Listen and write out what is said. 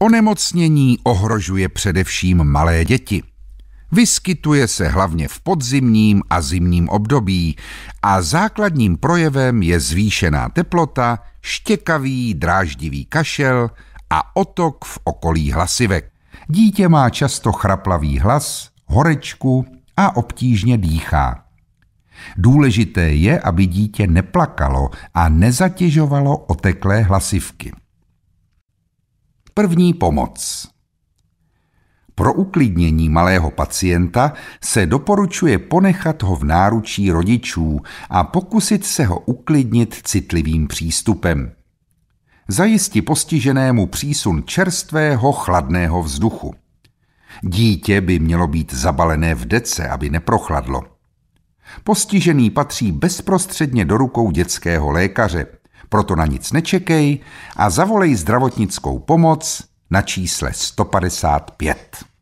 Onemocnění ohrožuje především malé děti. Vyskytuje se hlavně v podzimním a zimním období a základním projevem je zvýšená teplota, štěkavý dráždivý kašel a otok v okolí hlasivek. Dítě má často chraplavý hlas, horečku a obtížně dýchá. Důležité je, aby dítě neplakalo a nezatěžovalo oteklé hlasivky. První pomoc. Pro uklidnění malého pacienta se doporučuje ponechat ho v náručí rodičů a pokusit se ho uklidnit citlivým přístupem. Zajisti postiženému přísun čerstvého chladného vzduchu. Dítě by mělo být zabalené v dece, aby neprochladlo. Postižený patří bezprostředně do rukou dětského lékaře – proto na nic nečekej a zavolej zdravotnickou pomoc na čísle 155.